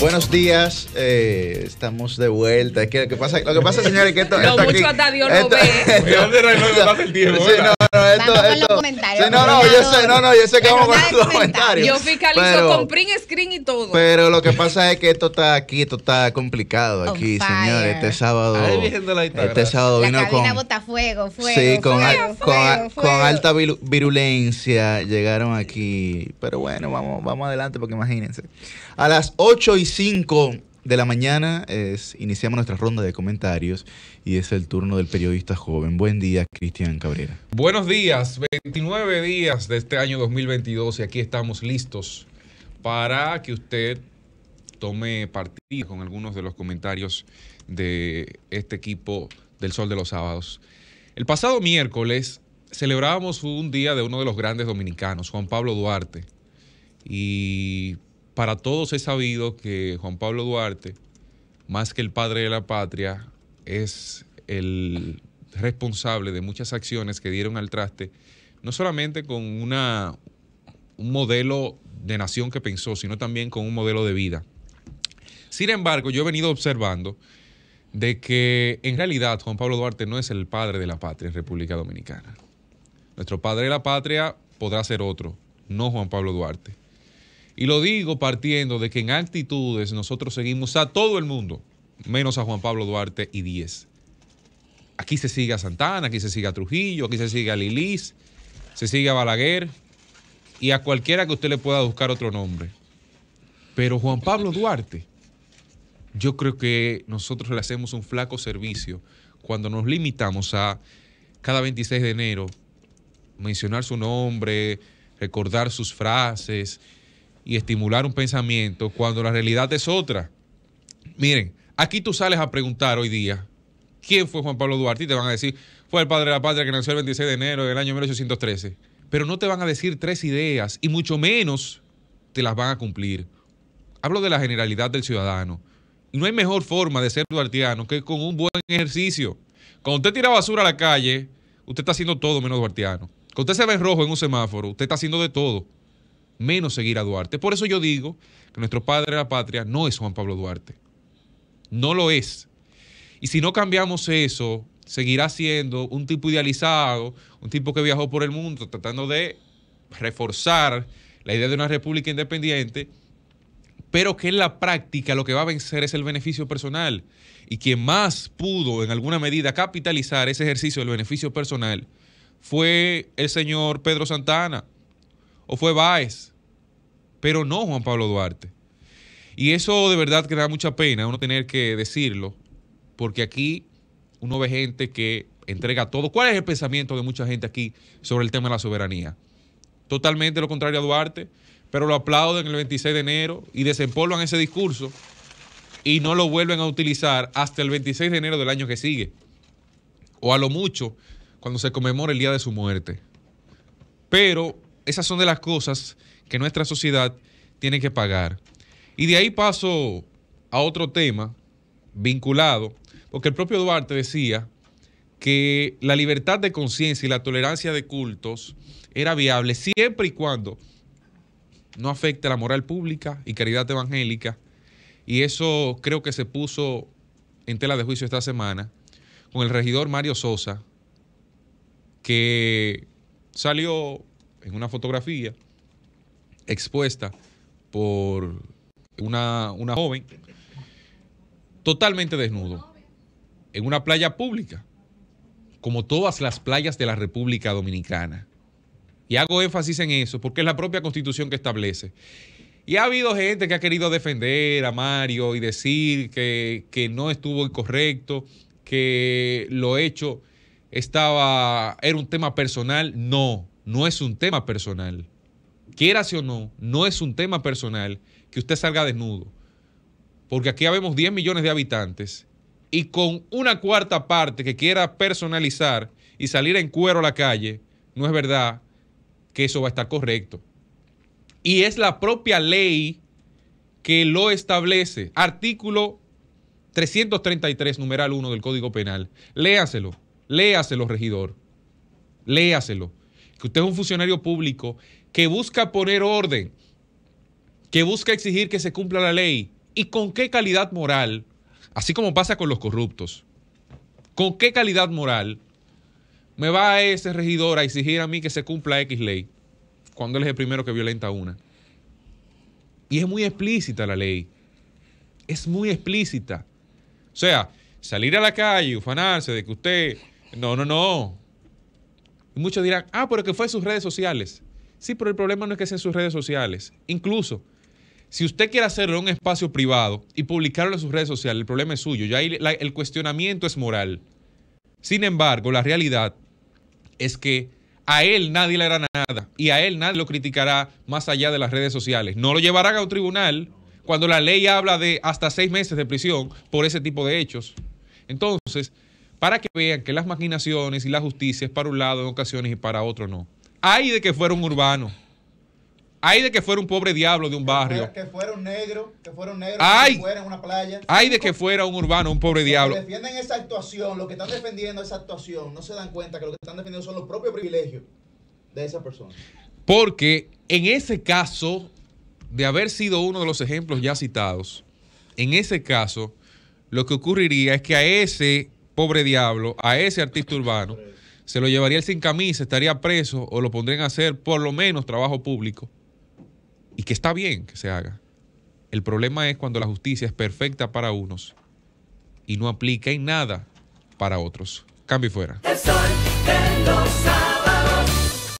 Buenos días, eh, estamos de vuelta. lo que pasa? Lo que pasa, señores, que esto. Lo mucho aquí, hasta Dios lo ve. no, no, esto, esto, no, no, yo sé, no, no, yo sé que vamos con los comentarios. Yo fiscalizo con print screen y todo. Pero lo que pasa es que esto está aquí, esto está complicado aquí, señores. Este sábado. este sábado vino la con. Botafuego, fuego, sí, con, con, alta virulencia llegaron aquí. Pero bueno, vamos, vamos adelante porque imagínense. A las 8 y 5 de la mañana es, iniciamos nuestra ronda de comentarios y es el turno del periodista joven. Buen día, Cristian Cabrera. Buenos días, 29 días de este año 2022 y aquí estamos listos para que usted tome partido con algunos de los comentarios de este equipo del Sol de los Sábados. El pasado miércoles celebrábamos un día de uno de los grandes dominicanos, Juan Pablo Duarte, y para todos es sabido que Juan Pablo Duarte, más que el padre de la patria, es el responsable de muchas acciones que dieron al traste, no solamente con una, un modelo de nación que pensó, sino también con un modelo de vida. Sin embargo, yo he venido observando de que en realidad Juan Pablo Duarte no es el padre de la patria en República Dominicana. Nuestro padre de la patria podrá ser otro, no Juan Pablo Duarte. Y lo digo partiendo de que en actitudes nosotros seguimos a todo el mundo, menos a Juan Pablo Duarte y 10. Aquí se sigue a Santana, aquí se sigue a Trujillo, aquí se sigue a Lilis, se sigue a Balaguer y a cualquiera que usted le pueda buscar otro nombre. Pero Juan Pablo Duarte, yo creo que nosotros le hacemos un flaco servicio cuando nos limitamos a cada 26 de enero mencionar su nombre, recordar sus frases, y estimular un pensamiento cuando la realidad es otra. Miren, aquí tú sales a preguntar hoy día quién fue Juan Pablo Duarte te van a decir, fue el padre de la patria que nació el 26 de enero del año 1813. Pero no te van a decir tres ideas y mucho menos te las van a cumplir. Hablo de la generalidad del ciudadano. Y no hay mejor forma de ser duartiano que con un buen ejercicio. Cuando usted tira basura a la calle, usted está haciendo todo menos duartiano. Cuando usted se ve en rojo en un semáforo, usted está haciendo de todo menos seguir a Duarte. Por eso yo digo que nuestro padre de la patria no es Juan Pablo Duarte. No lo es. Y si no cambiamos eso, seguirá siendo un tipo idealizado, un tipo que viajó por el mundo tratando de reforzar la idea de una república independiente, pero que en la práctica lo que va a vencer es el beneficio personal. Y quien más pudo en alguna medida capitalizar ese ejercicio del beneficio personal fue el señor Pedro Santana o fue Báez, pero no Juan Pablo Duarte. Y eso de verdad que da mucha pena uno tener que decirlo, porque aquí uno ve gente que entrega todo. ¿Cuál es el pensamiento de mucha gente aquí sobre el tema de la soberanía? Totalmente lo contrario a Duarte, pero lo aplauden el 26 de enero y desempolvan ese discurso y no lo vuelven a utilizar hasta el 26 de enero del año que sigue, o a lo mucho cuando se conmemora el día de su muerte. Pero esas son de las cosas que nuestra sociedad tiene que pagar. Y de ahí paso a otro tema vinculado, porque el propio Duarte decía que la libertad de conciencia y la tolerancia de cultos era viable siempre y cuando no afecte la moral pública y caridad evangélica. Y eso creo que se puso en tela de juicio esta semana con el regidor Mario Sosa, que salió en una fotografía expuesta por una, joven totalmente desnudo en una playa pública, como todas las playas de la República Dominicana. Y hago énfasis en eso porque es la propia constitución que establece. Y ha habido gente que ha querido defender a Mario y decir que, que no estuvo incorrecto, que lo hecho estaba, era un tema personal. No, no es un tema personal. Quieras o no, no es un tema personal que usted salga desnudo. Porque aquí habemos 10 millones de habitantes y con una cuarta parte que quiera personalizar y salir en cuero a la calle, no es verdad que eso va a estar correcto. Y es la propia ley que lo establece. Artículo 333, numeral 1 del Código Penal. Léaselo, léaselo, regidor. Léaselo que usted es un funcionario público que busca poner orden, que busca exigir que se cumpla la ley y con qué calidad moral, así como pasa con los corruptos, con qué calidad moral me va a ese regidor a exigir a mí que se cumpla X ley cuando él es el primero que violenta una. Y es muy explícita la ley. Es muy explícita. O sea, salir a la calle y ufanarse de que usted. No, no, no. Muchos dirán, ah, pero que fue en sus redes sociales. Sí, pero el problema no es que sea en sus redes sociales. Incluso, si usted quiere hacerlo en un espacio privado y publicarlo en sus redes sociales, el problema es suyo. Ya ahí el cuestionamiento es moral. Sin embargo, la realidad es que a él nadie le hará nada y a él nadie lo criticará más allá de las redes sociales. No lo llevarán a un tribunal cuando la ley habla de hasta seis meses de prisión por ese tipo de hechos. Entonces, para que vean que las maquinaciones y la justicia es para un lado en ocasiones y para otro no. Hay de que fuera un urbano. Hay de que fuera un pobre diablo de un barrio. que fuera un negro, que fuera un negro, que fuera en una playa. Hay de que fuera un urbano, un pobre diablo. Que defienden esa actuación, lo que están defendiendo esa actuación, no se dan cuenta que lo que están defendiendo son los propios privilegios de esa persona. Porque en ese caso, de haber sido uno de los ejemplos ya citados, en ese caso, lo que ocurriría es que a ese pobre diablo, a ese artista urbano, se lo llevaría el sin camisa, estaría preso o lo pondrían a hacer por lo menos trabajo público. Y que está bien que se haga. El problema es cuando la justicia es perfecta para unos y no aplica en nada para otros. Cambio fuera.